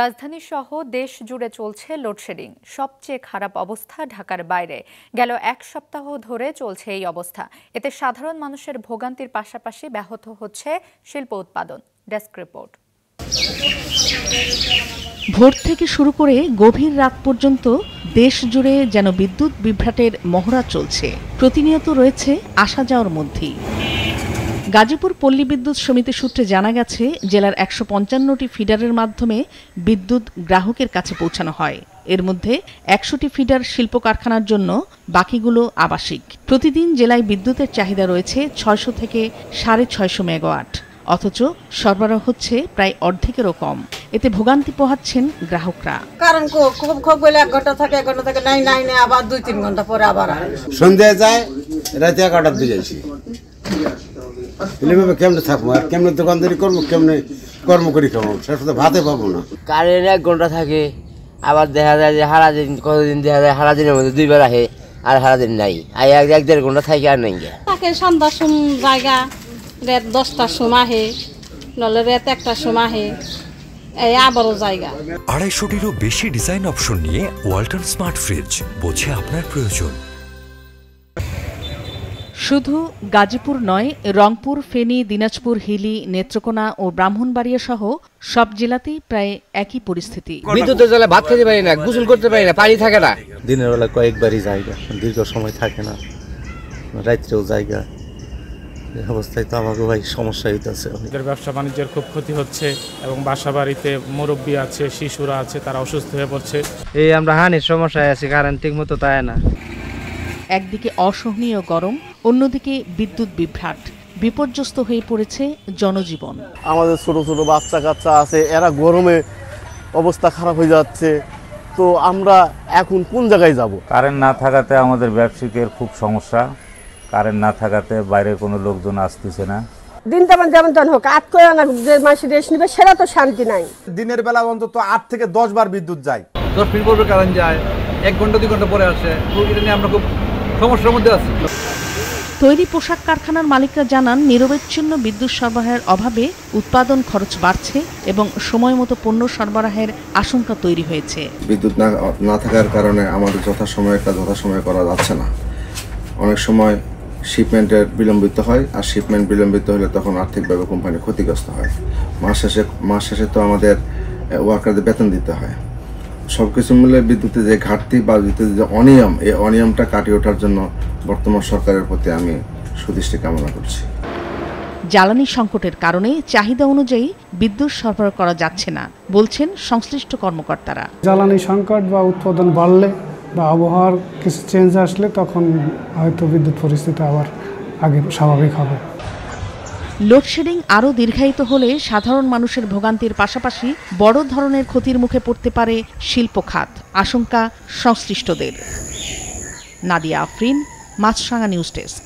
রাজধানী সহ দেশ জুড়ে চলছে লোডশেডিং সবচেয়ে খারাপ অবস্থা ঢাকার বাইরে গেল এক সপ্তাহ ধরে চলছে এই অবস্থা এতে সাধারণ মানুষের ভোগান্তির পাশাপাশি ব্যাহত হচ্ছে শিল্প উৎপাদন ডেস্ক রিপোর্ট ভোর থেকে শুরু করে গভীর রাত পর্যন্ত দেশ জুড়ে যেন বিদ্যুৎ বিভ্রাটের মহড়া চলছে প্রতিনিয়ত রয়েছে আসা যাওয়ার মধ্যেই গাজীপুর পল্লী বিদ্যুৎ সমিতি সূত্রে জানা গেছে জেলার একশো পঞ্চান্নটি ফিডারের মাধ্যমে বিদ্যুৎ গ্রাহকের কাছে পৌঁছানো হয় এর মধ্যে একশোটি ফিডার শিল্প কারখানার জন্য বাকিগুলো আবাসিক প্রতিদিন জেলায় বিদ্যুতের চাহিদা রয়েছে ছয়শো থেকে সাড়ে ছয়শো মেগাওয়াট অথচ সরবরাহ হচ্ছে প্রায় অর্ধেকেরও কম এতে ভোগান্তি পোহাচ্ছেন গ্রাহকরা কারণ খুব খুব বলে এক ঘন্টা থাকে এক ঘন্টা থাকে নাই নাই আবার দুই তিন ঘন্টা পরে আবার সন্ধ্যায় যায় রাতে এগারোটার যাইছি এলেভাবে কেমনে থাকবো আর কেমনে দোকানদারি করবো কেমনে কর্ম করি খাবো সেটা তো ভাতে পাবো না কারেন্ট এক ঘন্টা থাকে আবার দেখা যায় যে হারা কতদিন দেখা যায় হারা দিনের মধ্যে দুইবার আসে আর হারা নাই আর এক এক দেড় ঘন্টা থাকে আর নাই থাকে সন্ধ্যার সম জায়গা রেত দশটার সময় আহে নলে রাত একটার সময় আহে আবারও জায়গা আড়াইশোটিরও বেশি ডিজাইন অপশন নিয়ে ওয়াল্টন স্মার্ট ফ্রিজ বোঝে আপনার প্রয়োজন শুধু গাজীপুর নয় রংপুর ফেনী দিনাজপুর হিলি নেত্রকোনা ও ব্রাহ্মণবাড়িয়া সহ সব জেলাতেই প্রায় একই পরিস্থিতি বিদ্যুতের জলে ভাত খেতে পারি না গোসল করতে পারি না পানি থাকে না দিনের বেলা কয়েকবারই জায়গা দীর্ঘ সময় থাকে না রাত্রেও জায়গা এই অবস্থায় তো আমাকে ভাই সমস্যা হইতেছে ব্যবসা বাণিজ্যের খুব ক্ষতি হচ্ছে এবং বাসা বাড়িতে মুরব্বী আছে শিশুরা আছে তারা অসুস্থ হয়ে পড়ছে এই আমরা হানির সমস্যায় আছি কারেন্ট ঠিক মতো তাই না একদিকে অসহনীয় গরম অন্যদিকে বিদ্যুৎ বিভ্রাট বিপর্যস্ত হয়ে পড়েছে জনজীবন আমাদের ছোট ছোট বাচ্চা কাচ্চা আছে এরা গরমে অবস্থা খারাপ হয়ে যাচ্ছে তো আমরা এখন কোন জায়গায় যাব কারেন্ট না থাকাতে আমাদের ব্যবসায়িকের খুব সমস্যা কারেন্ট না থাকাতে বাইরে কোনো লোকজন আসতেছে না দিন তেমন যেমন তেমন হোক আট করে না যে মাসে রেস্ট নিবে সেটা তো শান্তি নাই দিনের বেলা অন্তত আট থেকে দশ বার বিদ্যুৎ যায় দশ মিনিট কারেন্ট যায় এক ঘন্টা দুই ঘন্টা পরে আসে এটা নিয়ে আমরা খুব সমস্যার মধ্যে তৈরি পোশাক কারখানার মালিকরা জানান নিরবচ্ছিন্ন বিদ্যুৎ সরবরাহের অভাবে উৎপাদন খরচ বাড়ছে এবং সময় মতো পণ্য সরবরাহের আশঙ্কা তৈরি হয়েছে বিদ্যুৎ না না থাকার কারণে আমাদের যথাসময়ে একটা যথাসময়ে করা যাচ্ছে না অনেক সময় শিপমেন্টের বিলম্বিত হয় আর শিপমেন্ট বিলম্বিত হলে তখন আর্থিকভাবে কোম্পানি ক্ষতিগ্রস্ত হয় মাস শেষে মাস শেষে তো আমাদের ওয়ার্কারদের বেতন দিতে হয় সব কিছু মিলে বিদ্যুতে যে ঘাটতি বা বিদ্যুতে যে অনিয়ম এই অনিয়মটা কাটিয়ে ওঠার জন্য বর্তমান সরকারের প্রতি আমি সুদৃষ্টি কামনা করছি জ্বালানি সংকটের কারণে চাহিদা অনুযায়ী বিদ্যুৎ সরবরাহ করা যাচ্ছে না বলছেন সংশ্লিষ্ট কর্মকর্তারা জ্বালানি সংকট বা উৎপাদন বাড়লে বা আবহাওয়ার কিছু চেঞ্জ আসলে তখন হয়তো বিদ্যুৎ পরিস্থিতি আবার আগে স্বাভাবিক হবে লোডশেডিং আরও দীর্ঘায়িত হলে সাধারণ মানুষের ভোগান্তির পাশাপাশি বড় ধরনের ক্ষতির মুখে পড়তে পারে শিল্প খাত আশঙ্কা সংশ্লিষ্টদের নাদিয়া আফরিন মাছরাঙা নিউজ ডেস্ক